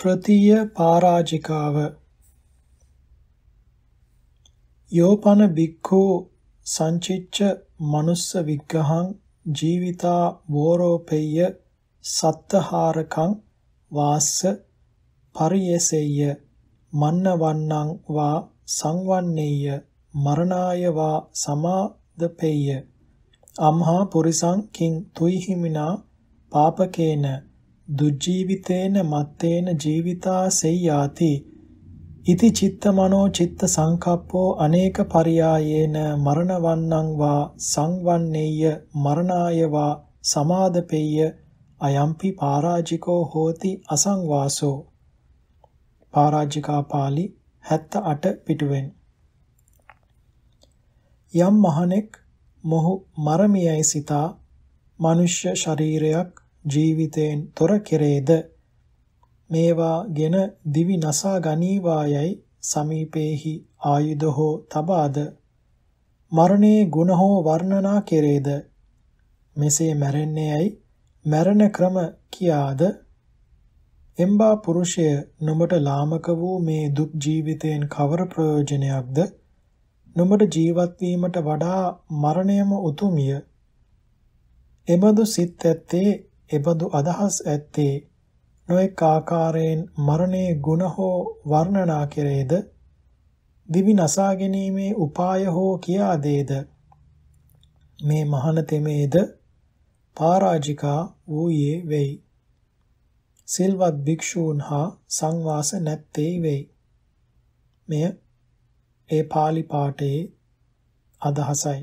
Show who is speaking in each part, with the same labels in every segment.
Speaker 1: තෘතිය පරාජිකාව යෝපන බික්ඛෝ සංචිච්ච මනුස්ස විග්ගහං ජීවිතා වෝරෝපෙය්‍ය සත්තහාරකං වාස්ස පරියසෙය්‍ය මන්නවන්නං වා සංවන්නේය මරණාය වා සමාදපෙය්‍ය අම්හා පුරිසං කිං තුයිහිමිනා පාපකේන දුජීවිතේන මත්තේන ජීවිතා සෙය්‍යාති ඉති චිත්ත මනෝ චිත්ත සංකප්පෝ අනේක පරියායේන මරණවන්නං වා සංවන්නේය මරණාය වා සමාදපේය අයම්පි පරාජිකෝ හෝති අසංවාසෝ පරාජිකා පාළි 78 පිටුවෙන් යම් මහණෙක් මොහු මරමියයි සිතා මනුෂ්‍ය ශරීරයක් ජීවිතයෙන් තොර කෙරේද මේවා ගෙන දිවි නසා ගනීවායයි සමීපේහි ආයුධ හෝ තබාද මරණේ ගුණ හෝ වර්ණනා කෙරේද මෙසේ මැරෙන්නේයි මැරෙන ක්‍රම කියාද එම්බා පුරුෂය නුඹට ලාමක වූ මේ දුක් ජීවිතයෙන් කවර ප්‍රයෝජනයක්ද නුඹට ජීවත් වීමට වඩා මරණයම උතුමිය එබඳු සිත් ඇත්තේ එබඳු අදහස් ඇත්තේ නොඑක් ආකාරයෙන් මරණයේ ගුණ හෝ වර්ණනා කෙරේද දිවි නසා ගැනීමේ උපාය හෝ කියා දේද මේ මහන තෙමේද පරාජිකා වූයේ වෙයි සිල්වත් භික්ෂූන් හා සංවාස නැත්තේ වෙයි මෙය ඒ pāli පාඨයේ අදහසයි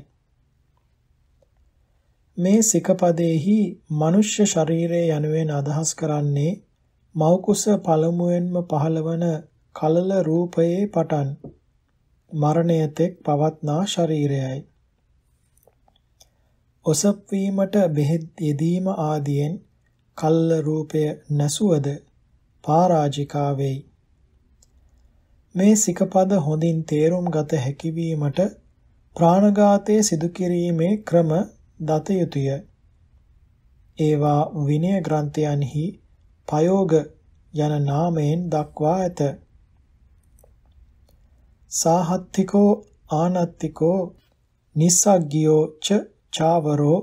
Speaker 1: මේ සිකපදෙහි මනුෂ්‍ය ශරීරය යනුවෙන් අදහස් කරන්නේ මෞකුස පළමුවෙන්ම පහළවන කලල රූපයේ පටන් මරණය තෙක් පවත්නා ශරීරයයි. ඔසප්වීමට බෙහෙත් යෙදීම ආදියෙන් කල්ල රූපය නැසුවද පරාජිකා වෙයි. මේ සිකපද හොඳින් තේරුම් ගත හැකි වීමට ප්‍රාණඝාතයේ සිදු කිරීමේ ක්‍රම දත යුතුය. ඒවා විනය ග්‍රන්ථයන්හි පයෝග යන නාමයෙන් දක්වා ඇත. සාහත්තිකෝ ආනත්තිකෝ නිස්සග්ගියෝ ච චාවරෝ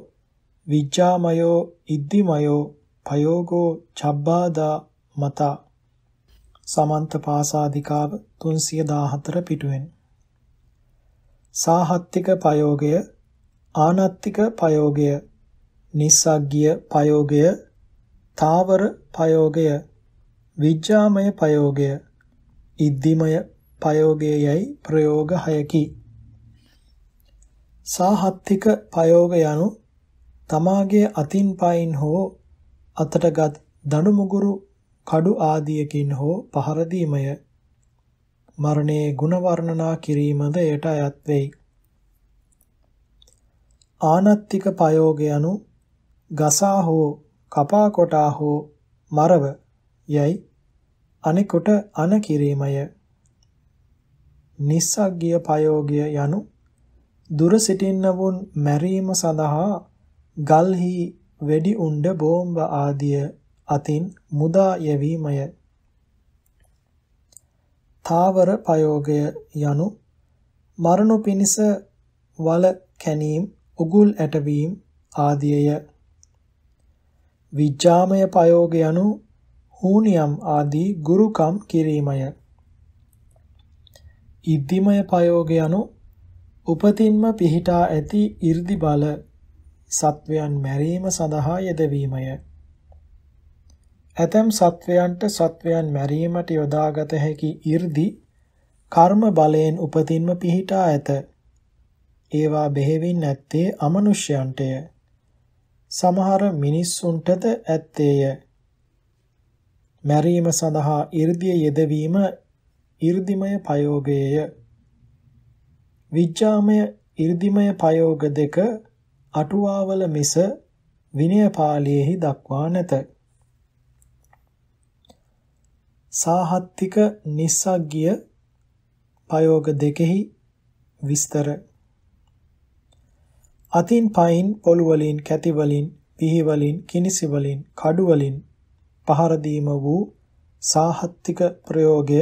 Speaker 1: විජ්ජාමයෝ ඉද්දිමයෝ පයෝගෝ චබ්බාදා මතා සමන්ත පාසාදිකාව 314 පිටුවෙන් සාහත්තික ප්‍රයෝගය ආනත්තික පයෝගය නිස්සග්ගිය පයෝගය තාවර පයෝගය විජ්ජාමය පයෝගය ඉද්ධිමය පයෝගයයි ප්‍රයෝග හයකි සාහත්තික පයෝග යනු තමාගේ අතින් පයින් හෝ අතටගත් දණු මුගුරු කඩු ආදියකින් හෝ පහර දීමය මරණයේ ಗುಣ වර්ණනා කිරීමද එයට අයත් වෙයි ආනත්තික පයෝග යනු ගසා හෝ කපා කොටා හෝ මරව යයි අනෙකොට අන කිරීමය නිස්සග්ගිය පයෝගය යනු දුර සිටින්නවුන් මැරීම සඳහා ගල්හි වෙඩි උණ්ඩ බෝම්බ ආදිය අතින් මුදා යැවීමය තාවර පයෝගය යනු මරණු පිණිස වල කැනීම උගුල් ඇටවීම ආදියය විජාමය පයෝග යනු හූනියම් ආදී ගුරුකම් කිරීමය ඉද්දිමය පයෝග යනු උපතින්ම පිහිටා ඇති 이르දි බල සත්වයන් මැරීම සඳහා යෙදවීමය ඇතම් සත්වයන්ට සත්වයන් මැරීමට යොදාගත හැකි 이르දි කර්ම බලයෙන් උපතින්ම පිහිටා ඇත ඒවා බෙහෙවින් ඇත්තේ අමනුෂ්‍යයන්ටය. සමහර මිනිස්සුන්ටද ඇත්තේය. මැරීම සඳහා 이르දිය යෙදවීම 이르දිමය ප්‍රයෝගයේය. විජ්ජාමය 이르දිමය ප්‍රයෝග දෙක අටුවාවල මිස විනය පාළියේහි දක්වා නැත. සාහත්තික නිස්සග්ගිය ප්‍රයෝග දෙකෙහි විස්තර අතින් පයින් පොළු වලින් කැති වලින් පිහි වලින් කිනිසි වලින් කඩු වලින් පහර දීම වූ සාහත්තික ප්‍රයෝගය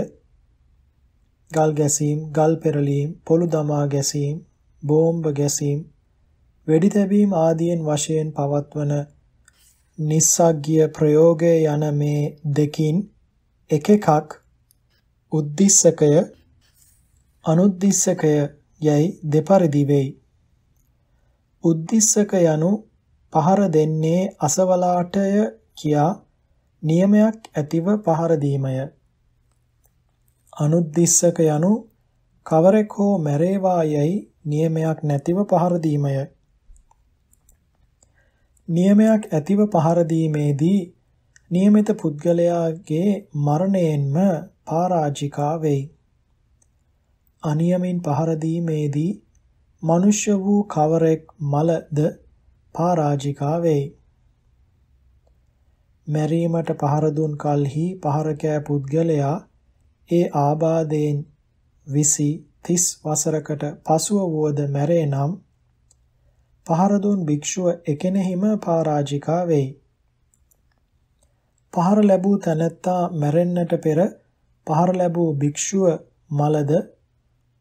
Speaker 1: ගල් ගැසීම් ගල් පෙරලීම් පොළු දමා ගැසීම් බෝම්බ ගැසීම් වෙඩි තැබීම් ආදීන් වශයෙන් පවත්වන නිස්සග්ගිය ප්‍රයෝගය යන මේ දෙකින් එක එකක් උද්දිස්සකය අනුද්දිස්සකය යයි දෙපරිදි වෙයි උද්දිස්සක යනු පහර දෙන්නේ අසවලාටය කියා නියමයක් ඇතිව පහර දීමය. අනුද්දිස්සක යනු කවරෙක් හෝ මැරේවා යයි නියමයක් නැතිව පහර දීමය. නියමයක් ඇතිව පහර දීමේදී නියමිත පුද්ගලයාගේ මරණයෙන්ම පරාජිකා වෙයි. අනියමින් පහර දීමේදී මනුෂ්‍ය වූ කවරෙක් මලද පරාජිකා වෙයි. මැරීමට පහර දුන් කලෙහි පහරකෑ පුද්ගලයා ඒ ආබාධයෙන් 20 30 වසරකට පසුව වුවද මැරේ නම් පහර දුන් භික්ෂුව එකෙනෙහිම පරාජිකා වෙයි. පහර ලැබූ තැනැත්තා මැරෙන්නට පෙර පහර ලැබූ භික්ෂුව මලද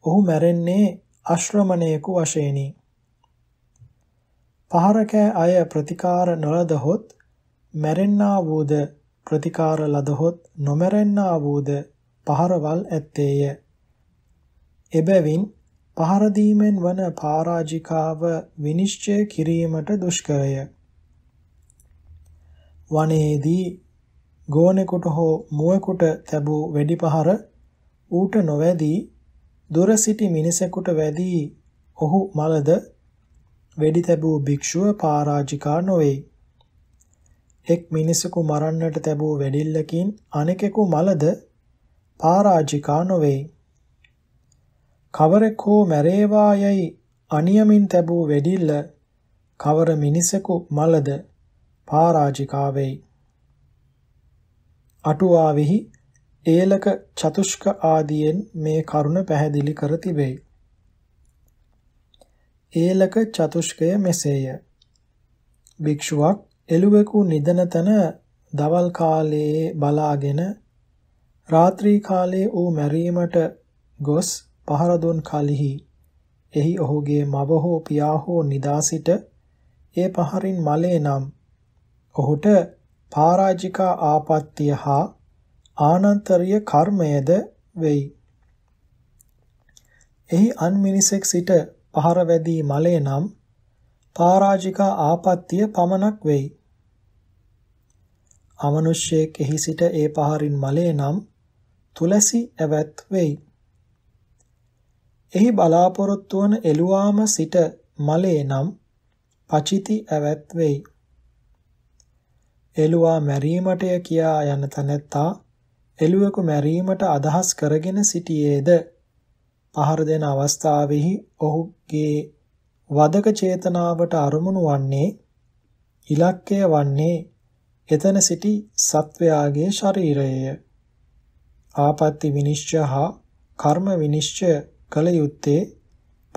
Speaker 1: ඔහු මැරෙන්නේ අශ්‍රමණයෙකු වශයෙනි. පහරකෑ අය ප්‍රතිකාර නොලදහොත් මැරෙන්නා වූද ප්‍රතිකාර ලදහොත් නොමැරෙන්නා වූද පහරවල් ඇත්තේය. එබැවින් පහර දීමෙන් වන පරාජිකාව විනිශ්චය කිරීමට දුෂ්කරය. වනයේදී ගෝණෙකුට හෝ මුවෙකුට තැබූ වෙඩි පහර ඌට නොවැදී දුර සිටි මිනිසෙකුට වැඩි ඔහු මලද වෙඩි තැබූ භික්ෂුව පරාජිකා නොවේ. එක් මිනිසෙකු මරන්නට තැබූ වෙඩිල්ලකින් අනෙකෙකු මලද පරාජිකා නොවේ. කවරෙක් හෝ මැරේවා යයි අනියමින් තැබූ වෙඩිල්ල කවර මිනිසෙකු මලද පරාජිකා වෙයි. අටුවාවෙහි ඒලක චතුෂ්ක ආදියෙන් මේ කරුණ පැහැදිලි කර තිබේ. ඒලක චතුෂ්කය මෙසේය. භික්ෂුවක් එළුවෙකු නිදන තන දවල් කාලයේ බලාගෙන රාත්‍රී කාලයේ ඌ මැරීමට ගොස් පහර දුන් කලෙහි එහි ඔහුගේ මව හෝ පියා හෝ නිදා සිට ඒ පහරින් මලේ නම් ඔහුට පරාජිකා ආපත්‍ය හා ආනන්තරීය කර්මයද වෙයි. එහි අන්මිනිසෙක් සිට පහර වැදී මලේ නම් පරාජිකා ආපත්‍ය පමනක් වෙයි. අමනුෂ්‍යයෙක් එහි සිට ඒ පහරින් මලේ නම් තුලසි ඇවත් වෙයි. එහි බලාපොරොත්තු වන එළුවාම සිට මලේ නම් පචිති ඇවත් වෙයි. එළුවා මැරීමටය කියා යන තැනැත්තා එළුවෙකු මැරීමට අදහස් කරගෙන සිටියේද පහර දෙන අවස්ථාවෙහි ඔහුගේ වදක චේතනාවට අරමුණු වන්නේ ඉලක්කය වන්නේ එතන සිටි සත්වයාගේ ශරීරයය ආපත්‍ති විනිශ්චය හා කර්ම විනිශ්චය කළ යුත්තේ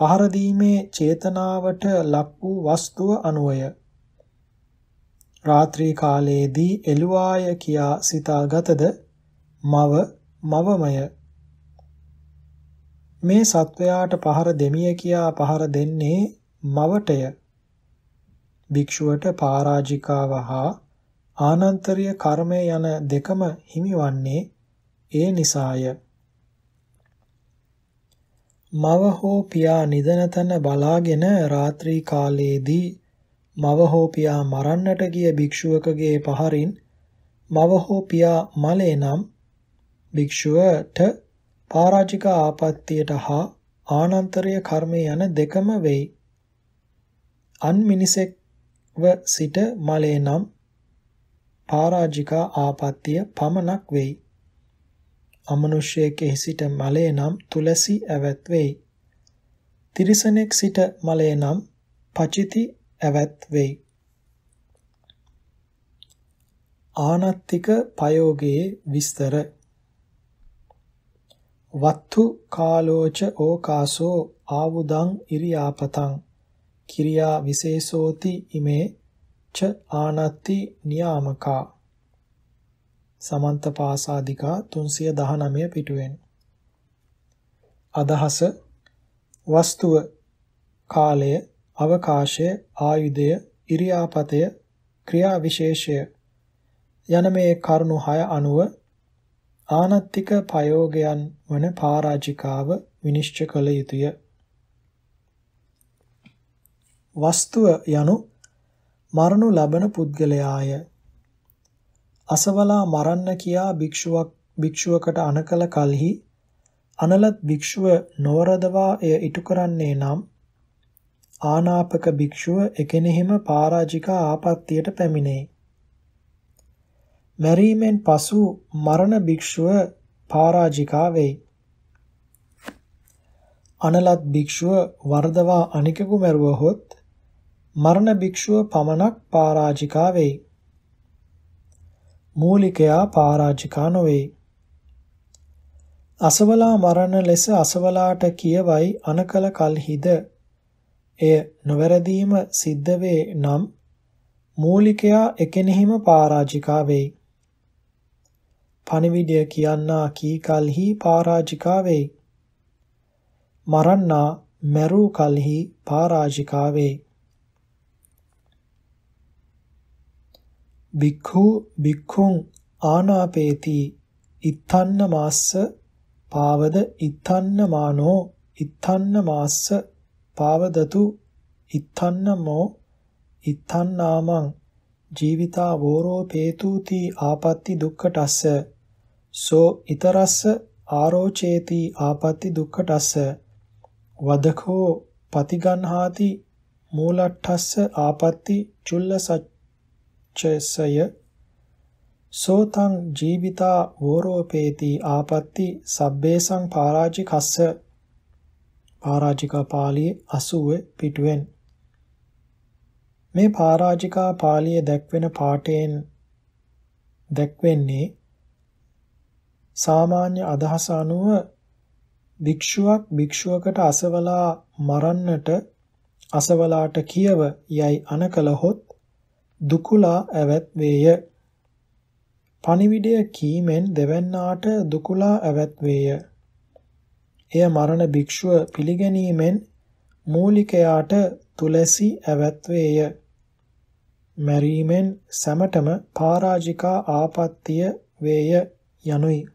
Speaker 1: පහර දීමේ චේතනාවට ලක් වූ වස්තුව අනුවය රාත්‍රී කාලයේදී එළුවාය කියා සිතාගතද මව මවමය මේ සත්වයාට පහර දෙමිය කියා පහර දෙන්නේ මවටය භික්ෂුවට පරාජිකාව හා ආනන්තරීය කර්මය යන දෙකම හිමිවන්නේ ඒ නිසාය. මව හෝ පියා නිදන තන බලාගෙන රාත්‍රී කාලයේදී මව හෝ පියා මරන්නට ගිය භික්ෂුවකගේ පහරින් මව හෝ පියා මලේ නම් භික්ෂුවට පරාජික ආපත්‍යයට හා ආනන්තරීය කර්මය යන දෙකම වෙයි. අන් මිනිසෙක්ව සිට මලේ නම් පරාජික ආපත්‍ය පමණක් වෙයි. අමනුෂ්‍යයෙකෙහි සිට මලේ නම් තුලසි ඇවත් වෙයි. තිරිසනෙක් සිට මලේ නම් පචිති ඇවත් වෙයි. ආනත්තික පයෝගයේ විස්තර වත්තු කාලෝච ඕකාසෝ ආවුදං ඉරියාපතං කිරියා විශේෂෝති ඉමේ ච ආනත්ති නියාමකා සමන්ත පාසාదికා 319 පිටුවෙන් අදහස වස්තුව කාලය අවකාශය ආයුධය ඉරියාපතය ක්‍රියා විශේෂය යන මේ කරුණු 6 අනුව ආනත්තික ප්‍රයෝගයන් වන පරාජිකාව විනිශ්චය කළ යුතුය. වස්තුව යනු මරණු ලබන පුද්ගලයාය. අසවලා මරන්න කියා භික්ෂුවක් භික්ෂුවකට අනකල කලෙහි අනලත් භික්ෂුව නොවරදවා එය ඉටු කරන්නේ නම් ආනාපක භික්ෂුව එකෙනෙහිම පරාජිකා ආපත්‍යයට පැමිණේ. මැරීමෙන් පසු මරණ භික්ෂුව පරාජිකා වෙයි. අනලත් භික්ෂුව වර්ධවා අනිකෙකු මැරුවහොත් මරණ භික්ෂුව පමණක් පරාජිකා වෙයි. මූලිකයා පරාජිකා නොවේ. අසවලා මරණ ලෙස අසවලාට කියවයි අනකල කල්හිද එය නොවැරදීම සිද්ධ වේ නම් මූලිකයා එකෙනෙහිම පරාජිකා වෙයි. පණිවිඩය කියන්නා කී කල්හි පරාජිකා වේ. මරන්නා මැරූ කල්හි පරාජිකා වේ. භික්ඛු භික්ඛුං ආනාපේති ඉත්තන්න මාස්ස පාවද ඉත්තන්න මානෝ ඉත්තන්න මාස්ස පාවදතු ඉත්තන්නමෝ ඉත්තන්නාමං ජීවිතා වෝරෝ පේතුති ආපත්‍ති දුක්ඛටස්ස සෝ ඊතරස්ස ආරෝචේති ආපatti දුක්ඛටස්ස වදකෝ පතිගන්හාති මූලට්ඨස්ස ආපatti චුල්ල සච්චසය සෝතං ජීවිතා වෝරෝපේති ආපatti සබ්බේසං පාරාජිකස්ස පාරාජිකා පාළියේ 80 පිටුවෙන් මේ පාරාජිකා පාළියේ දැක්වෙන පාඨයෙන් දැක්වෙන්නේ සාමාන්‍ය අදහස අනුව භික්ෂුවක් භික්ෂුවකට අසවලා මරන්නට අසවලාට කියව යයි අනකලහොත් දුකුලා ඇවත් වේය. පණිවිඩය කීමෙන් දෙවන්නාට දුකුලා ඇවත් වේය. එය මරණ භික්ෂුව පිළිගැනීමෙන් මූලිකයාට තුලසි ඇවත් වේය. මැරීමෙන් සැමටම පරාජිකා ආපත්‍ය වේය යනුයි.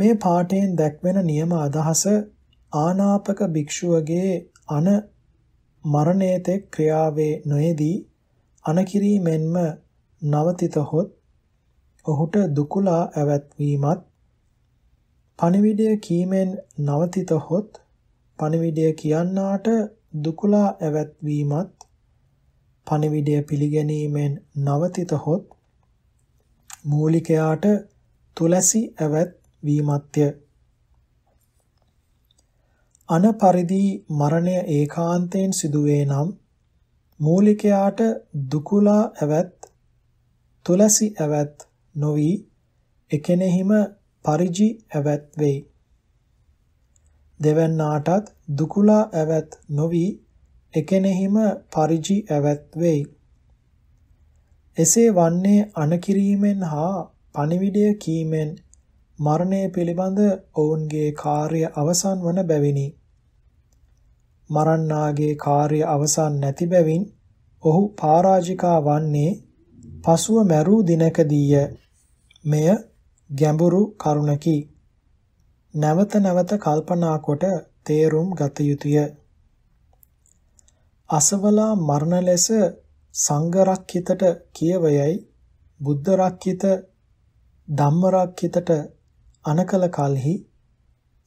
Speaker 1: මේ පාඨයෙන් දැක්වෙන නියම අදහස ආනාපක භික්ෂුවගේ අන මරණයේ ක්‍රියාවේ නොයේදී අනකිරීමෙන්ම නවතිතහොත් ඔහුට දුකලා ඇවැත්වීමත් පණිවිඩය කීමෙන් නවතිතහොත් පණිවිඩය කියන්නාට දුකලා ඇවැත්වීමත් පණිවිඩය පිළිගැනීමෙන් නවතිතහොත් මූලිකයාට තුලසි ඇවැත් වීමත්ය. අනපරිදි මරණය ඒකාන්තයෙන් සිදුවේ නම් මූලිකයාට දුකුලා ඇවත් තුලසි ඇවත් නොවි එකෙනෙහිම පරිජි ඇවත් වෙයි. දෙවන්නාටත් දුකුලා ඇවත් නොවි එකෙනෙහිම පරිජි ඇවත් වෙයි. එසේ වන්නේ අනකිරීමෙන් හා පණිවිඩය කීමෙන් මරණය පිළිබඳ ඔවුන්ගේ කාර්ය අවසන් වන බැවිනි. මරන්නාගේ කාර්ය අවසන් නැති බැවින් ඔහු පරාජිකා වන්නේ පසුව මැරූ දිනකදීය. මෙය ගැඹුරු කරුණකි. නැවත නැවත කල්පනා කොට තේරුම් ගත යුතුය. අසවලා මරණ ලෙස සංඝරක්කිතට කියවයයි බුද්ධ රක්කිත ධම්ම රක්කිතට අනකල කල්හි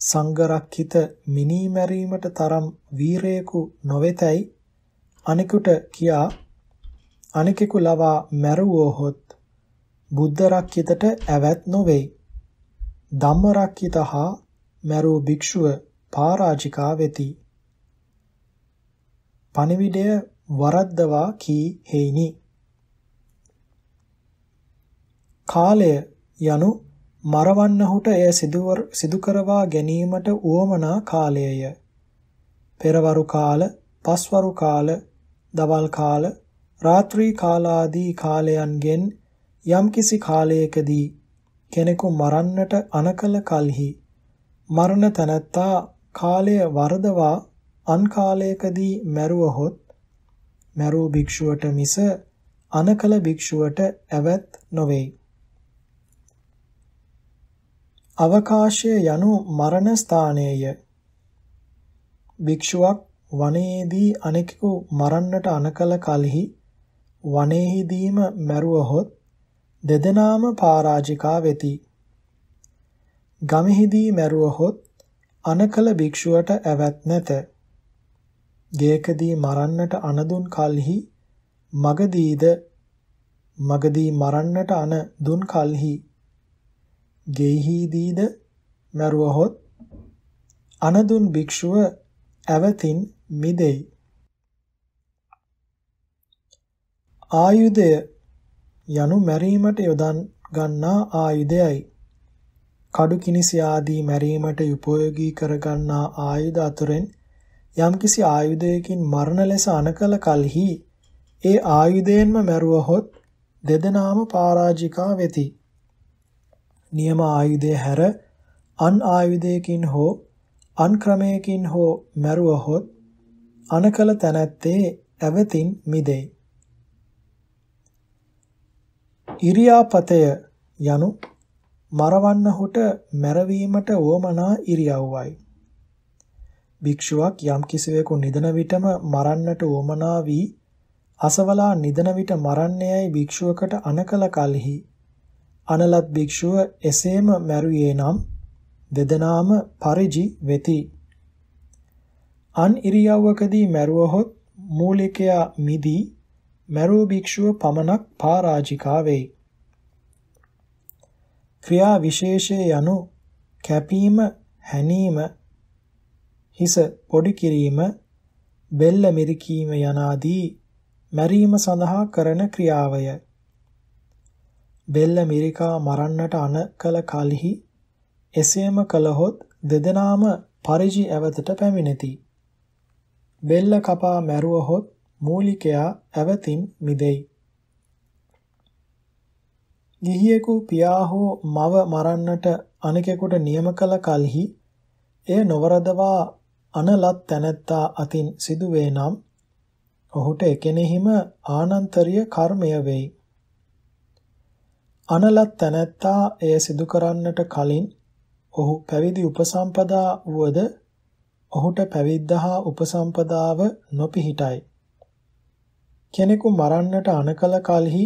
Speaker 1: සංගරක්කිත මිනී මැරීමට තරම් වීරයෙකු නොවෙතයි අනිකුට කියා අනිකෙකු ලවා මැරුවෝහොත් බුද්ධ රක්කිතට ඇවැත් නොවේ ධම්ම රක්කිත හා මැරූ භික්ෂුව පරාජිකා වෙති පණිවිඩය වරද්දවා කී හේිනි කාලය යනු මරවන්නහුට එය සිදු කරවා ගැනීමට උවමනා කාලයය. පෙරවරු කාල, පස්වරු කාල, දවල් කාල, රාත්‍රී කාලාදී කාලයන්ගෙන් යම්කිසි කාලයකදී කෙනෙකු මරන්නට අනකල කලෙහි මරණ තනත්තා කාලය වරදවා අන් කාලයකදී මැරුවහොත් මැරූ භික්ෂුවට මිස අනකල භික්ෂුවට ඇවත් නොවේයි. අවකාශය යනු මරණ ස්ථානයේය. භික්ෂුවක් වනයේදී අනෙකෙකු මරන්නට අනකල කලෙහි වනයේදීම මැරුවහොත් දෙදෙනාම පරාජිකා වෙති. ගමෙහිදී මැරුවහොත් අනකල භික්ෂුවට ඇවත් නැත. ගේකදී මරන්නට අනදුන් කලෙහි මගදීද මගදී මරන්නට අන දුන් කලෙහි ගෙයිහිදීද මරුවහොත් අනදුන් භික්ෂුව ඇවතින් මිදෙයි. ආයුධය යනු මැරීමට යොදන් ගන්නා ආයුධයයි. කඩු කිනිසි ආදී මැරීමට උපයෝගී කරගන්නා ආයුධ අතුරෙන් යම්කිසි ආයුධයකින් මරණ ලෙස අනකල කලෙහි ඒ ආයුධයෙන්ම මැරුවහොත් දෙදෙනාම පරාජිකා වෙති. නියම ආයුධය හැර අන් ආයුධයකින් හෝ අන් ක්‍රමයකින් හෝ මැරුවහොත් අනකල තැනැත්තේ ඇවතින් මිදෙයි. ඉරියාපතය යනු මරවන්න හොට මැරවීමට වොමනා ඉරියව්වයි. භික්ෂුවක් යම් කිසිවෙකු නිදන විටම මරන්නට වොමනා වී අසවලා නිදන විට මරන්නේයයි භික්ෂුවකට අනකල කලෙහි අනලත් භික්ෂුව එසේම මැරුවේ නම් දෙදනාම පරිජි වෙති. අන් ඉරියව්වකදී මැරුවහොත් මූලිකයා මිදී මැරූ භික්ෂුව පමණක් පරාජිකා වෙයි. ක්‍රියා විශේෂයේ යනු කැපීම, හැනීම, හිස පොඩි කිරීම, බෙල්ල මිරිකීම යනාදී මැරීම සඳහා කරන ක්‍රියාවය. බෙල්ල මිරිකා මරන්නට අන කල කලෙහි එසේම කළහොත් දෙදෙනාම පරිජි ඇවතට පැමිණෙති. බෙල්ල කපා මැරුවහොත් මූලිකයා ඇවතින් මිදෙයි. ගිහියෙකු පියා හෝ මව මරන්නට අනෙකෙකුට නියම කළ කලෙහි එය නොවරදවා අනලත් තැනැත්තා අතින් සිදුවේ නම් ඔහුට එකෙනෙහිම ආනන්තරීය කර්මය වෙයි. අනලත් තැනැත්තා එය සිදු කරන්නට කලින් ඔහු පැවිදි උපසම්පදා වුවද ඔහුට පැවිද්ද හා උපසම්පදාව නොපිහිටයි. කෙනෙකු මරන්නට අනකල කලෙහි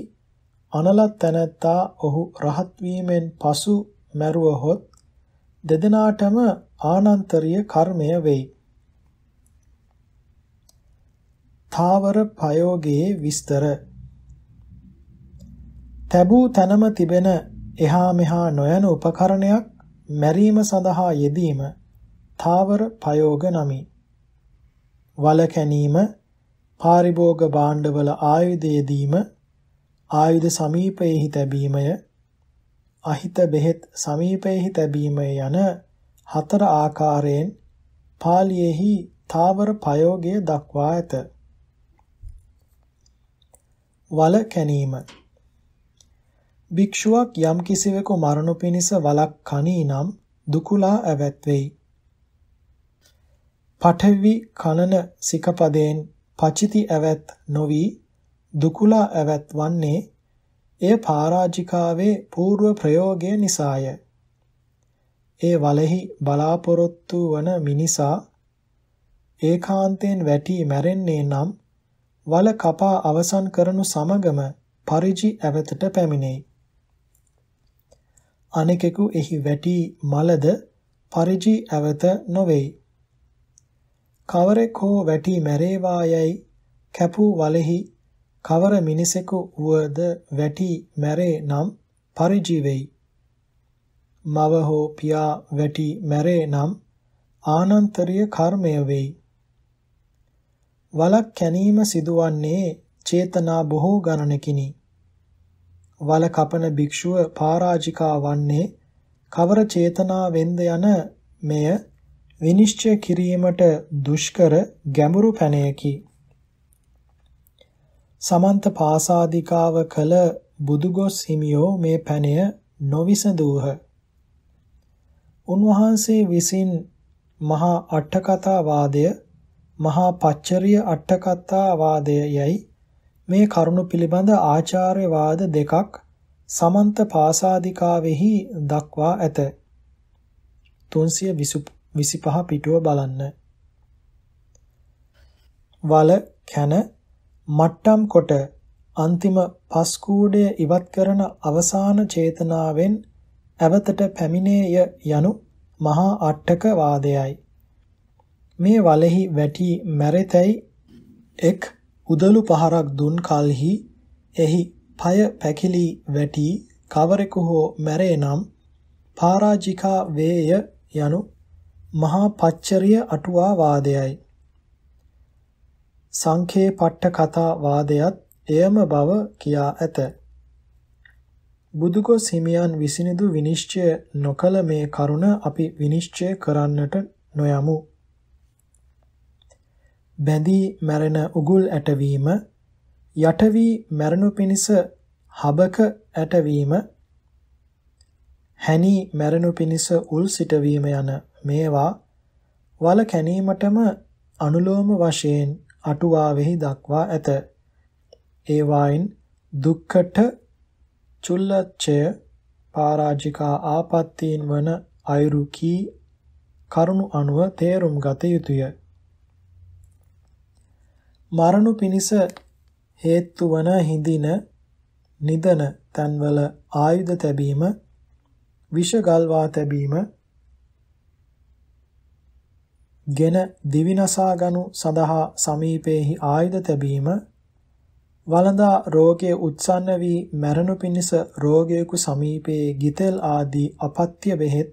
Speaker 1: අනලත් තැනැත්තා ඔහු රහත් වීමෙන් පසු මැරුවහොත් දෙදෙනාටම ආනන්තරීය කර්මය වෙයි. තාවර ප්‍රයෝගයේ විස්තර තැබූ තනම තිබෙන එහා මෙහා නොයන උපකරණයක් මැරීම සඳහා යෙදීම තාවර ප්‍රයෝග නමි. වල කැණීම, පාරිභෝග භාණ්ඩවල ආයුධය දීම, ආයුධ සමීපයේහි තැබීමය, අහිත බෙහෙත් සමීපයේහි තැබීම යන හතර ආකාරයෙන් පාලියේහි තාවර ප්‍රයෝගය දක්වා ඇත. වල කැණීම භික්ෂුවක් යම් කිසිවෙකු මරණු පිණිස වලක් කණී නම් දුකුලා ඇවැත්වෙයි. පඨවි කනන සිකපදයෙන් පචිති ඇවැත් නොවි දුකුලා ඇවැත් වන්නේ එය පරාජිකාවේ పూర్ව ප්‍රයෝගය නිසාය. ඒ වලෙහි බලාපොරොත්තු වන මිනිසා ඒකාන්තයෙන් වැටි මැරෙන්නේ නම් වල කපා අවසන් කරනු සමගම පරිජි ඇවතට පැමිණෙයි. අනෙකෙකු එහි වැටි මලද පරිජි ඇවත නොවේයි. කවරෙක් හෝ වැටි මැරේවා යයි කැපූ වලෙහි කවර මිනිසෙකු වුවද වැටි මැරේ නම් පරිජි වෙයි. මව හෝ පියා වැටි මැරේ නම් ආනන්තරීය කර්මය වෙයි. වලක් කැනීම සිදුවන්නේ චේතනා බොහෝ ගණනකිනි. වල කපන භික්ෂුව පරාජිකා වන්නේ කවර චේතනාවෙන්ද යන මෙය විනිශ්චය කිරීමට දුෂ්කර ගැඹුරු පැනයකි. සමන්ත පාසාදිකාව කළ බුදුගොස් හිමියෝ මේ පැනය නොවිසඳූහ. උන්වහන්සේ විසින් මහා අට්ඨකතා වාදය මහා පච්චරිය අට්ඨකතා වාදය යයි මේ කරුණු පිළිබඳ ආචාර්යවාද දෙකක් සමන්ත පාසාදිකාවෙහි දක්වා ඇත. 325 පිටුව බලන්න. වල කැන මට්ටම් කොට අන්තිම පස් කූඩය ඉවත් කරන අවසාන චේතනාවෙන් ඇවතට පැමිණේය යනු මහා අට්ඨක වාදයයි. මේ වලෙහි වැටි මැරෙතැයි එක් උදළු පහරක් දුන් කලෙහි එහි පය පැකිලි වැටි කවරෙකු හෝ මැරේ නම් පරාජිකා වේය යනු මහා පච්චරිය අටුවා වාදයයි සංඛේ පට්ඨ කතා වාදයත් එයම බව කියා ඇත බුදුගොස් හිමියන් විසිනිදු විනිශ්චය නොකළ මේ කරුණ අපි විනිශ්චය කරන්නට නොයමු බැඳී මැරෙන උගුල් ඇටවීම යට වී මැරණු පිණිස හබක ඇටවීම හැනි මැරණු පිණිස උල් සිටවීම යන මේවා වල කැණීමටම අනුලෝම වශයෙන් අටුවාවෙහි දක්වා ඇත. ඒ වයින් දුක්කට චුල්ලච්ඡය පරාජිකා ආපත්තීන් වන අයුරු කී කරුණු අනුව තේරුම් ගත යුතුය. මරණු පිණිස හේතු වන හිඳින නිදන තන්වල ආයුධ තැබීම විෂ ගල්වා තැබීම ගෙන දිවිනසාගනු සඳහා සමීපෙහි ආයුධ තැබීම වළඳා රෝගයේ උත්සන්න වී මැරණු පිණිස රෝගියෙකු සමීපයේ ගිතෙල් ආදී අපත්‍ය බෙහෙත්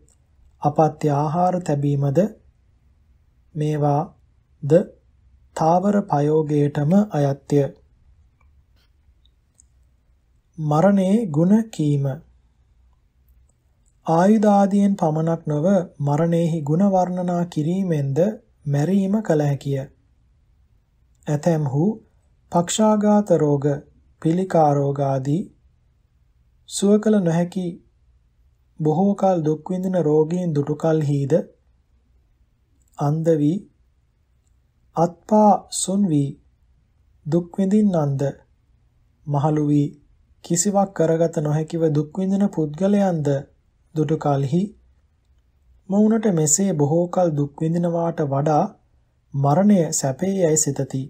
Speaker 1: අපත්‍ය ආහාර තැබීමද මේවා ද තාවර ප්‍රයෝගයටම අයත්ය. මරණේ ಗುಣ කීම ආයුධ ආදියෙන් පමණක් නොව මරණේහි ಗುಣ වර්ණනා කිරීමෙන්ද මැරීම කල හැකිය. ඇතැම්හු පක්ෂාඝාත රෝග, පිළිකා රෝග ආදී සුව කළ නොහැකි බොහෝ කල දුක් විඳින රෝගීන් දුටු කලෙහිද අන්ධ වී අත්පා සුන් වී දුක් විඳින්නන්ද මහලු වී කිසිවක් කරගත නොහැකිව දුක් විඳින පුද්ගලයන්ද දුටු කලෙහි මොවුනට මෙසේ බොහෝ කල දුක් විඳිනවාට වඩා මරණය සැපේයයි සිතති.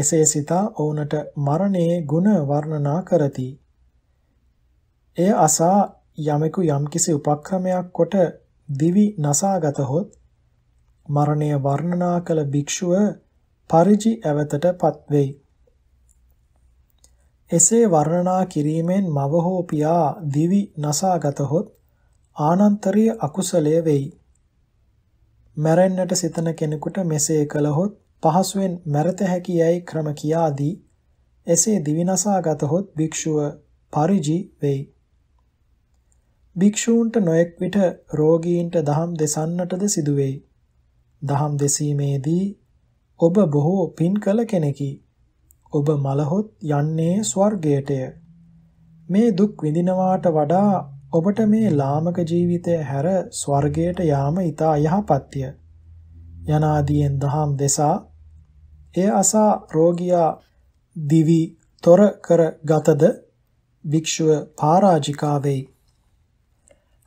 Speaker 1: එසේ සිතා ඔවුනට මරණයේ ගුණ වර්ණනා කරති. එය අසා යමෙකු යම්කිසි උපක්‍රමයක් කොට දිවි නසාගත හොත් මරණය වර්ණනා කළ භික්ෂුව පරිජි ඇවතට පත්වෙයි. එසේ වර්ණනා කිරීමෙන් මව හෝ පියා දිවි නසාගතහොත් ආනන්තරීය අකුසලය වෙයි. මැරෙන්නට සිතන කෙනෙකුට මෙසේ කළහොත් පහසුවෙන් මැරත හැකියයි ක්‍රම කියාදී එසේ දිවිනසා ගතහොත් භික්ෂුව පරිජි වෙයි. භික්ෂූන්ට නොයෙක් විට රෝගීන්ට දහම් දෙසන්නටද සිදුවෙයි. දහම් දෙසීමේදී ඔබ බොහෝ පින් කළ කෙනෙකි. ඔබ මලහොත් යන්නේ ස්වර්ගයටය. මේ දුක් විඳිනවාට වඩා ඔබට මේ ලාමක ජීවිතය හැර ස්වර්ගයට යාම ඊතා යහපත්ය. යනාදීන් දහම් දෙසා එය අසා රෝගියා දිවි තොර කර ගතද භික්ෂුව පරාජිකා වෙයි.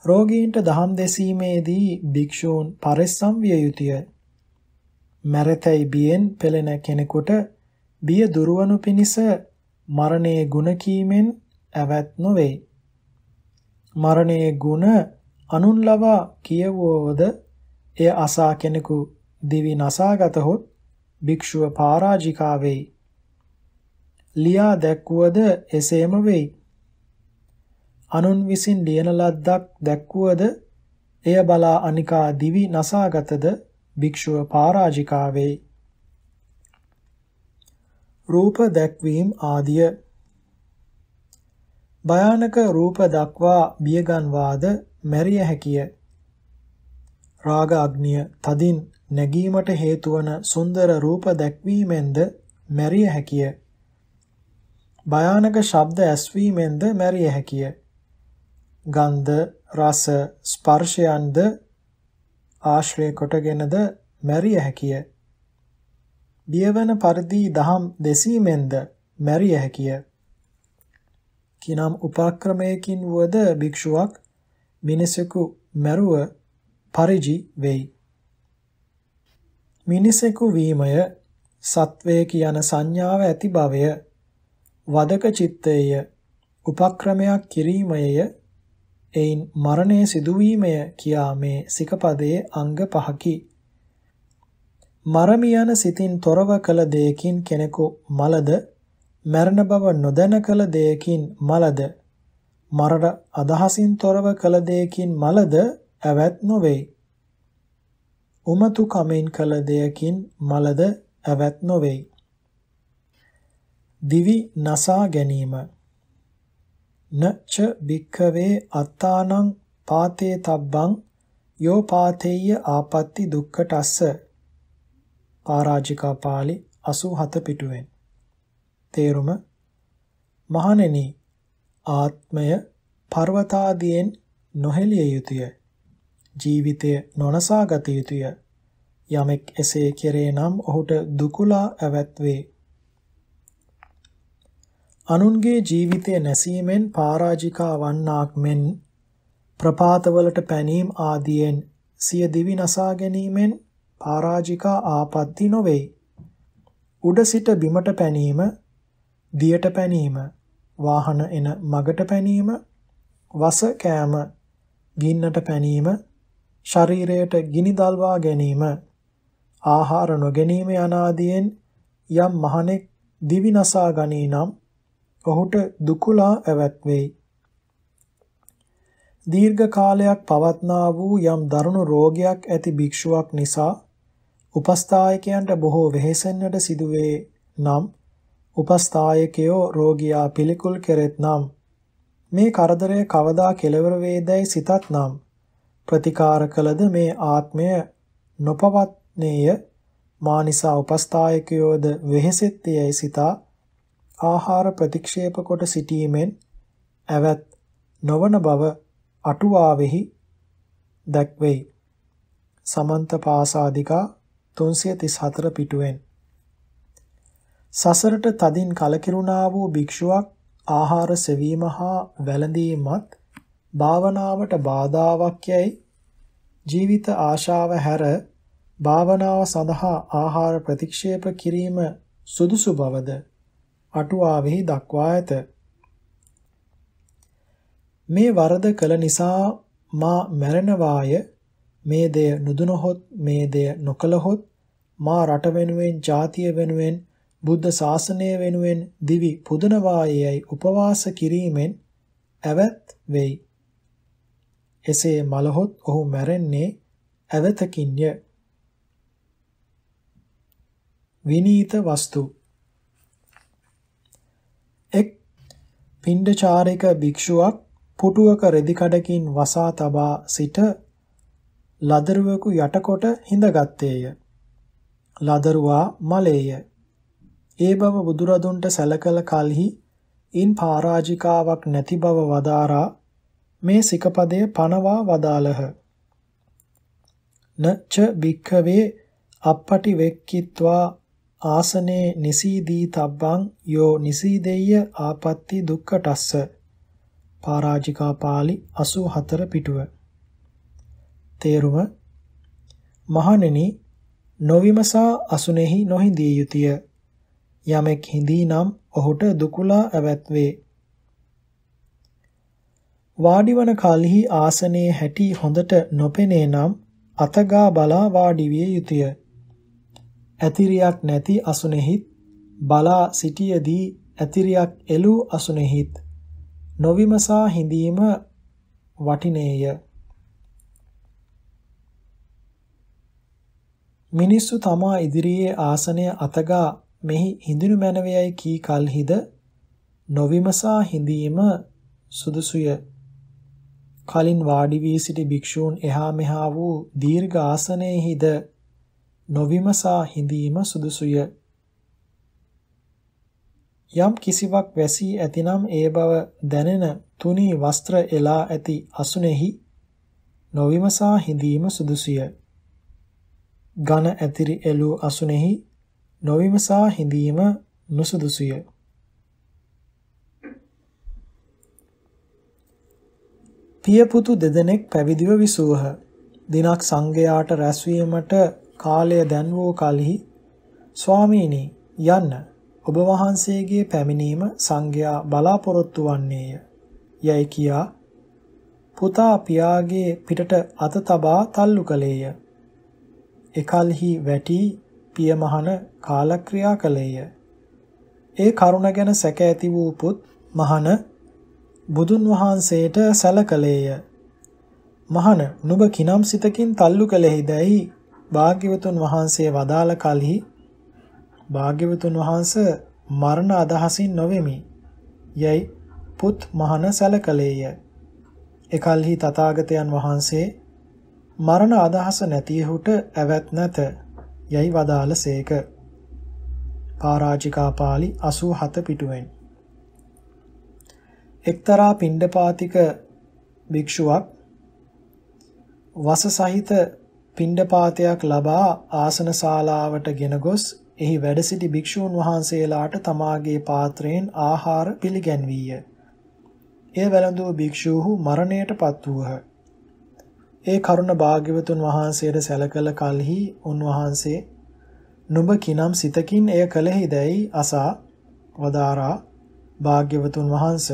Speaker 1: රෝගීන්ට දහම් දෙසීමේදී භික්ෂූන් පරිස්සම් විය යුතුය. මරතයි බියෙන් පෙළෙන කෙනෙකුට බිය දුරවනු පිණිස මරණයේ ಗುಣ කීමෙන් ඇවත් නොවේ. මරණයේ ಗುಣ අනුන් ලවා කියවවද එය අසා කෙනෙකු දිවි නසාගතහොත් භික්ෂුව පරාජිකා වෙයි. ලියා දැක්වුවද එසේම වෙයි. අනුන් විසින් ලියන ලද්දක් දැක්වුවද එය බලා අනිකා දිවි නසාගතද භික්ෂුව පරාජිකා වේ. රූප දැක්වීම ආදිය භයානක රූප දක්වා බියගන්වාද මැරිය හැකිය. රාග අග්නිය තදින් නැගීමට හේතු වන සුන්දර රූප දැක්වීමෙන්ද මැරිය හැකිය. භයානක ශබ්ද ඇස්වීමෙන්ද මැරිය හැකිය. ගන්ධ රස ස්පර්ශයන්ද ආශ්‍රය කොටගෙනද මැරිය හැකිය. බියවන පරිදි දහම් දෙසීමෙන්ද මැරිය හැකිය. කිනම් උපක්‍රමයකින් වුවද භික්ෂුවක් මිනිසෙකු මැරුව පරිජි වෙයි. මිනිසෙකු වීමය සත්වයක යන සංඥාව ඇති භවය වදක චිත්තය උපක්‍රමයක් කිරීමයය එයින් මරණය සිදුවීමය කියා මේ සිකපදයේ අංග පහකි. මරමියන සිතින් තොරව කළ දෙයකින් කෙනෙකු මලද මරණ බව නොදැන කළ දෙයකින් මලද මරණ අදහසින් තොරව කළ දෙයකින් මලද ඇවත් නොවේ. උමතු කමෙන් කළ දෙයකින් මලද ඇවත් නොවේ. දිවි නසා ගැනීම නච භික්ඛවේ අත්තානං පාතේ තබ්බං යෝ පාතේය ආපත්‍ති දුක්ඛටස්ස පරාජිකා පාළි 87 පිටුවෙන් තේරුම මහණෙනි ආත්මය පර්වතාදියෙන් නොහෙළිය යුතුය ජීවිතය නොනසා ගත යුතුය යමෙක් එසේ කෙරේ නම් ඔහුට දුකලා ඇවැත්වේ අනුන්ගේ ජීවිතය නැසීමෙන් පරාජිකා වන්නාක් මෙන් ප්‍රපාතවලට පැනීම ආදියෙන් සිය දිවි නසා ගැනීමෙන් පරාජිකා ආපත්‍ති නොවේ. උඩ සිට බිමට පැනීම, දියට පැනීම, වාහන එන මගට පැනීම, වස කෑම ගින්නට පැනීම, ශරීරයට ගිනි දල්වා ගැනීම, ආහාර නොගැනීම යනාදීන් යම් මහණෙක් දිවි නසා ගනී නම් ඔහුට දුකුලා ඇවැත්වෙයි. දීර්ඝ කාලයක් පවත්නා වූ යම් දරුණු රෝගයක් ඇති භික්ෂුවක් නිසා උපස්ථායකයන්ට බොහෝ වෙහෙසෙන්නට සිදුවේ නම් උපස්ථායකයෝ රෝගියා පිළිකුල් කෙරෙත් නම් මේ කරදරය කවදා කෙලවර වේදයි සිතත් නම් ප්‍රතිකාර කළද මේ ආත්මය නොපවත්නේය මා නිසා උපස්ථායකයෝද වෙහෙසෙත්තේයි සිතා ආහාර ප්‍රතික්ෂේප කොට සිටීමෙන් ඇවත් නොවන බව අටුවාවෙහි දැක්වෙයි. සමන්ත පාසාදිකා 334 පිටුවෙන් සසරට තදින් කලකිරුණා වූ භික්ෂුවක් ආහාර සෙවීම හා වැළඳීමත් භාවනාවට බාධාවක් යයි ජීවිත ආශාව හැර භාවනාව සඳහා ආහාර ප්‍රතික්ෂේප කිරීම සුදුසු බවද අටුවාවෙහි දක්වා ඇත. මේ වරද කළ නිසා මා මැරෙනවාය මේ දෙය නුදුනහොත් මේ දෙය නොකලහොත් මා රට වෙනුවෙන් ජාතිය වෙනුවෙන් බුද්ධ ශාසනය වෙනුවෙන් දිවි පුදනවායේයි උපවාස කිරීමෙන් ඇවත් වෙයි එසේ මලහොත් ඔහු මැරෙන්නේ ඇවතකින්ය විනීත වස්තු පිණ්ඩචාරික භික්ෂුවක් පුටුවක රෙදි කඩකින් වසා තබා සිට ලදරුවෙකු යටකොට හිඳගත්තේය. ලදරුවා මලේය. ඒ බව බුදුරදුන්ට සැලකල කලෙහි ඉන් පරාජිකාවක් නැති බව වදාරා මේ සිකපදය පනවා වදාළහ. නච්ච භික්ඛවේ අපපටි වෙක්කිත්වා ආසනේ නිසීදී තබ්බං යෝ නිසීදෙය්‍ය ආපත්‍ති දුක්ඛටස්ස පරාජිකා පාළි 84 පිටුව තේරුම මහණෙනි නොවිමසා අසුනේහි නොහිඳිය යුතුය යමෙක් හිඳී නම් ඔහුට දුකුලා ඇවැත්වේ වාඩිවන කලෙහි ආසනයේ හැටි හොඳට නොපෙනේ නම් අතගා බලා වාඩි විය යුතුය ඇතිරියක් නැති අසුනෙහිත් බලා සිටියේදී ඇතිරියක් එළූ අසුනෙහිත් නොවිමසා හිඳීම වටිනේය. මිනිස්සු තමා ඉදිරියේ ආසනය අතගා මෙහි හිඳුණු මැනවයයි කී කල්හිද නොවිමසා හිඳීම සුදුසුය. කලින් වාඩි වී සිටි භික්ෂූන් එහා මෙහා වූ දීර්ඝ ආසනයේහිද නොවිමසා හිඳීම සුදුසුය. යම් කිසිවක් වැසී ඇතිනම් ඒ බව දැනෙන තුනී වස්ත්‍ර එලා ඇති අසුනේහි නොවිමසා හිඳීම සුදුසුය. ඝන ඇතිරි එළු අසුනේහි නොවිමසා හිඳීම නුසුදුසුය. පියපුතු දෙදෙනෙක් පැවිදිව විසූහ. දිනක් සංඝයාට රැස්වීමට කාලය දැන් වූ කලෙහි ස්වාමීනි යන්න ඔබ වහන්සේගේ පැමිණීම සංඝයා බලාපොරොත්තු වන්නේය යයි කියා පුතා පියාගේ පිටට අත තබා තල්ලු කළේය එකල්හි වැටි පියමහන කාලක්‍රියා කළේය ඒ කරුණ ගැන සැක ඇති වූ පුත් මහන බුදුන් වහන්සේට සැලකලේය මහන නුඹ කිනම් සිතකින් තල්ලු කළෙහිදැයි භාග්‍යවතුන් වහන්සේ වදාළ කලෙහි භාග්‍යවතුන් වහන්ස මරණ අදහසින් නොවෙමි යයි පුත් මහන සැලකලේය. එකල්හි තථාගතයන් වහන්සේ මරණ අදහස නැතිහුට ඇවත් නැත යයි වදාළසේක. පරාජිකා පාළි 87 පිටුවෙන් එක්තරා පිණ්ඩපාතික භික්ෂුවක් වස සහිත පිණ්ඩපාතයක් ලබා ආසන ශාලාවට ගෙන ගොස් එහි වැඩ සිටි භික්ෂූන් වහන්සේලාට තමාගේ පාත්‍රයෙන් ආහාර පිළිගැන්වීය. එය වැළඳූ භික්ෂූහු මරණයටපත් වූහ. ඒ කරුණ භාග්‍යවතුන් වහන්සේට සැලකල කලෙහි උන්වහන්සේ නුඹ කිනම් සිතකින් එය කලෙහිදැයි අසා වදාරා භාග්‍යවතුන් වහන්ස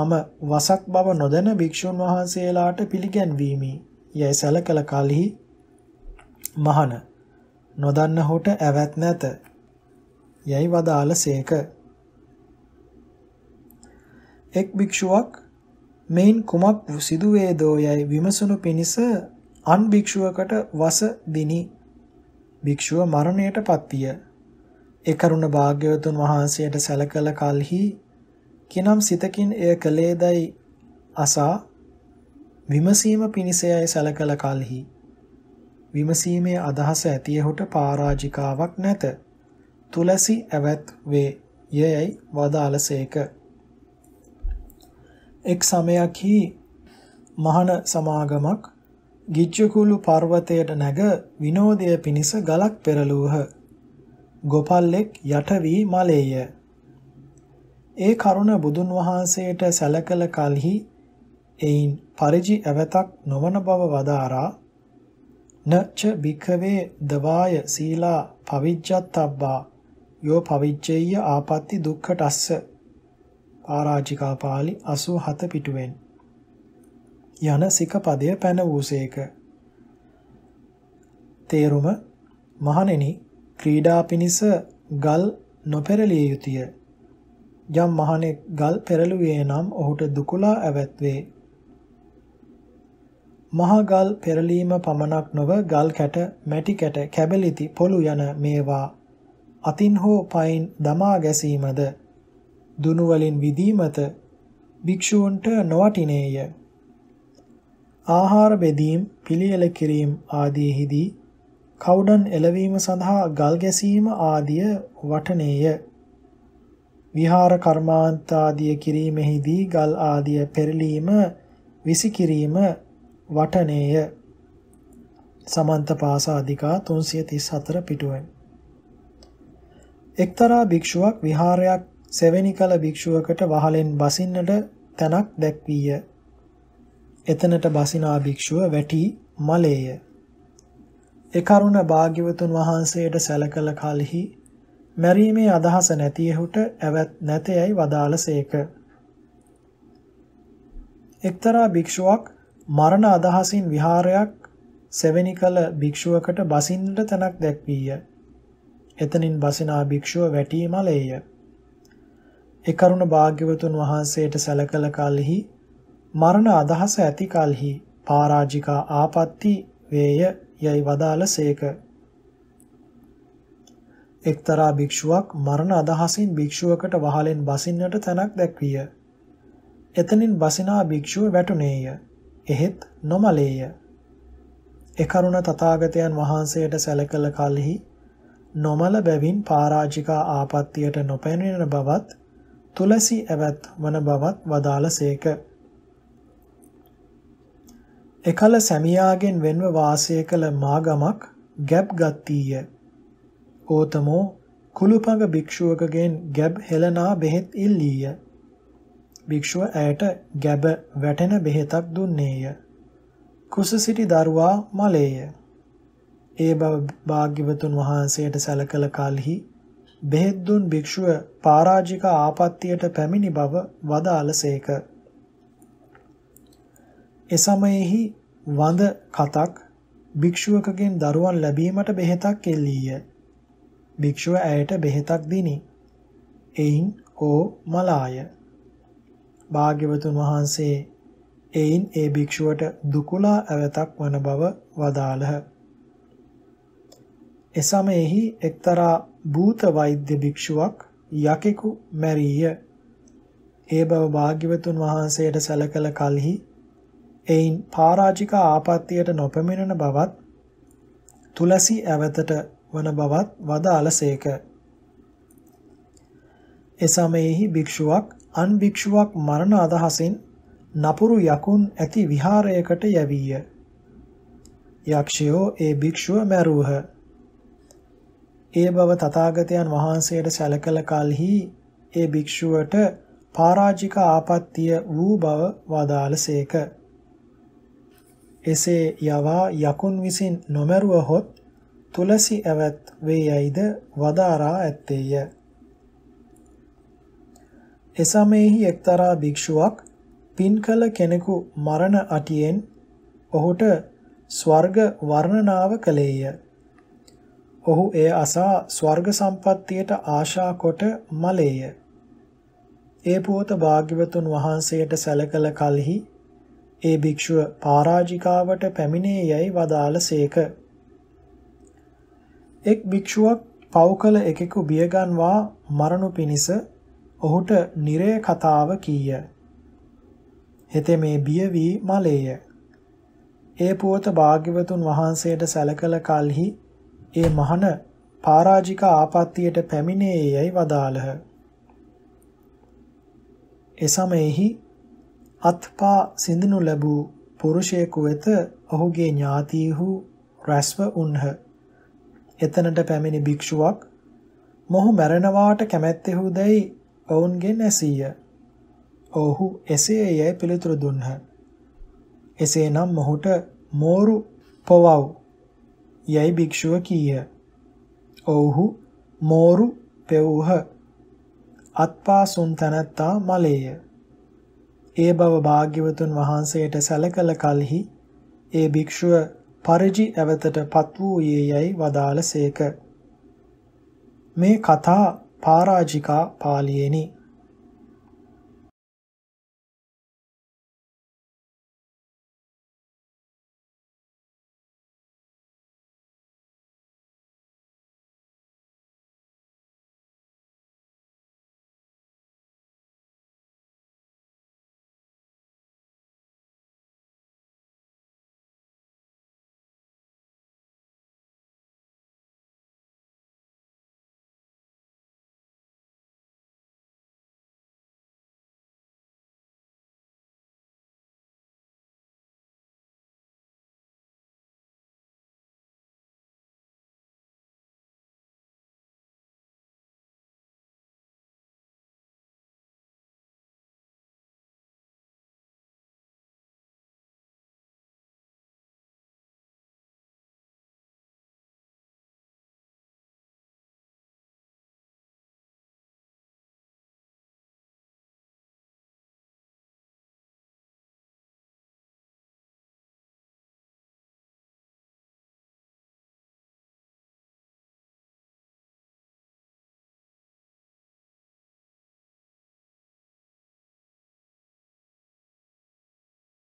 Speaker 1: මම වසක් බව නොදැන භික්ෂුන් වහන්සේලාට පිළිගැන්වීමි යැයි සැලකල කලෙහි මහන නොදන්න හොට ඇවත් නැත යයි වදාළ සේක එක් භික්ෂුවක් මෙයින් කුමක් සිදුවේදෝ යයි විමසනු පිණිස අන් භික්ෂුවකට වස දිනි භික්ෂුව මරණයට පත්විය ඒ කරුණ භාග්‍යවතුන් වහන්සේට සැලකල කලෙහි කිනම් සිතකින් එය කළේදයි අසා විමසීම පිණිසයයි සැලකල කලෙහි විමසීමේ අදහස ඇතියහුට පරාජිකාවක් නැත. තුලසි ඇවත් වේ යයයි වදාළසේක. එක් සමයක්හි මහන සමාගමක් ගිච්චකුළු පර්වතයට නැග විනෝදය පිණිස ගලක් පෙරලූහ. ගොපල්ලෙක් යටවී මලේය. ඒ කරුණ බුදුන් වහන්සේට සැලකල කල්හි එයින් පරිජි ඇවතක් නොවන බව වදාරා නච භික්ඛවේ දවාය සීලා පවිජ්ජත්තබ්බා යෝ පවිජ්ජේය ආපatti දුක්ඛටස්ස පාරාජිකා පාළි 87 පිටුවෙන් යන සික පදය පැන වූසේක තේරුම මහණෙනි ක්‍රීඩා පිණිස ගල් නොපෙරලිය යුතුය යම් මහණෙක් ගල් පෙරළුවේ නම් ඔහුට දුකලා ඇවැත්වේ මහා ගල් පෙරලීම පමණක් නොව ගල් කැට, මැටි කැට, කැබලිති, පොළු යන මේවා අතින් හෝ පයින් දමා ගැසීමද දුනු වලින් විදීමත භික්ෂූන්ට නොවටිනේය. ආහාර බෙදීම්, පිළියෙල කිරීම ආදීෙහිදී කවුඩන් එළවීම සඳහා ගල් ගැසීම ආදිය වටනේය. විහාර කර්මාන්ත ආදිය කිරීමෙහිදී ගල් ආදිය පෙරලීම විසිකිරීම වටනේය සමන්ත පාසාදිකා 334 පිටුවෙන් එක්තරා භික්ෂුවක් විහාරයක් සෙවෙනි කල භික්ෂුවකට වහලෙන් බසින්නට තැනක් දැක්වීය. එතනට බසිනා භික්ෂුව වැටි මලේය. එකරුණ භාග්‍යවතුන් වහන්සේට සැලකල කලෙහි මැරීමේ අදහස නැති එහුට ඇවත් නැතයයි වදාළසේක. එක්තරා භික්ෂුවක් මරණ අදහසින් විහාරයක් සෙවණි කළ භික්ෂුවකට බසින්නට තැනක් දැක්වීය. එතනින් බසිනා භික්ෂුව වැටී මලේය. ඒ කරුණ භාග්‍යවතුන් වහන්සේට සැලකල කලෙහි මරණ අදහස ඇති කලෙහි පරාජිකා ආපත්‍ති වේය යයි වදාළසේක. එක්තරා භික්ෂුවක් මරණ අදහසින් භික්ෂුවකට වහලෙන් බසින්නට තැනක් දැක්විය. එතනින් බසිනා භික්ෂුව වැටුණේය. එහෙත් නොමලේය. එකරුණ තථාගතයන් වහන්සේට සැලකල කලෙහි නොමල බැවින් පරාජිකා ආපත්තියට නොපැමිණෙන බවත් තුලසි ඇවත් වන බවත් වදාළසේක. එකල සැමියාගෙන් වෙන්ව වාසය කළ මාගමක් ගැබ් ගත්තීය. ඕතමෝ කුළුපඟ භික්ෂුවකගෙන් ගැබ් හෙළනා බෙහෙත් ඉල්ලීය. භික්ෂුව ඇයට ගැබ වැටෙන බෙහෙතක් දුන්නේය. කුස සිටි දරුවා මලේය. ඒ බව භාග්‍යවතුන් වහන්සේට සැලකල කලෙහි බෙහෙත් දුන් භික්ෂුව පරාජික ආපත්‍යයට පැමිණි බව වදාළසේක. ඒ සමයෙහි වඳ කතක් භික්ෂුවකගෙන් දරුවන් ලැබීමට බෙහෙතක් එල්ලීය. භික්ෂුව ඇයට බෙහෙතක් දිනි. එයින් ඕ මලාය භාග්‍යවතුන් වහන්සේ එයින් ඒ භික්ෂුවට දුකුලා ඇවතක් වන බව වදාළහ. එසමයෙහි එක්තරා භූත වෛද්‍ය භික්ෂුවක් යකෙකු මැරීය. ඒ බව භාග්‍යවතුන් වහන්සේට සැලකල කලෙහි එයින් පරාජික ආපත්‍යයට නොපැමිණෙන බවත් තුලසි ඇවතට වන බවත් වදාළසේක. එසමයෙහි භික්ෂුවක් අන් භික්ෂුවක් මරණ අදහසින් නපුරු යකුන් ඇති විහාරයකට යැවීය. යක්ෂයෝ ඒ භික්ෂුව මැරුවහ. ඒ බව තථාගතයන් වහන්සේට සැලකල කලෙහි ඒ භික්ෂුවට පරාජික ආපත්‍ය වූ බව වදාළසේක. එසේ යවා යකුන් විසින් නොමරුවහොත් තුලසි ඇවත් වේ යයිද වදාරා ඇත්තේය. එසමයෙහි එක්තරා භික්ෂුවක් පින් කළ කෙනෙකු මරණ අටියෙන් ඔහුට ස්වර්ග වර්ණනාව කළේය. ඔහු එය අසා ස්වර්ග සම්පත්තියට ආශා කොට මලේය. ඒ පුවත භාග්‍යවතුන් වහන්සේට සැලකල කලෙහි ඒ භික්ෂුව පරාජිකාවට පැමිණේ යයි වදාළසේක. එක් භික්ෂුවක් පව් කළ එකෙකු බියගන්වා මරණු පිණිස ඔහුට නිරේ කතාව කීය. හෙතේ මේ බිය වී මලේය. ඒ පුවත භාග්‍යවතුන් වහන්සේට සැලකල කල්හි ඒ මහන පරාජික ආපත්තියට පැමිණේයයි වදාළහ. එසමෙහි අත්පා සිඳනු ලැබූ පුරුෂයෙකු වෙත ඔහුගේ ඥාතීහු රැස්ව උන්හ. එතනට පැමිණි භික්ෂුවක් මොහු මැරෙනවාට කැමැත්තෙහුදැයි ඔවුන්ගෙන් ඇසීය. ඔහු එසේ යැයි පිළිතුරු දුන්හ. එසේනම් මොහුට මෝරු පොවව් යැයි භික්ෂුව කීය. ඔහු මෝරු පෙවූහ. අත්පාසුන් තනත්තා මලේය. ඒ බව භාග්‍යවතුන් වහන්සේට සැලකල කලෙහි ඒ භික්ෂුව පරිජි ඇවතට පත් වූයේ යැයි වදාළ සේක. මේ කතා පාරාජිකා පාලියෙනි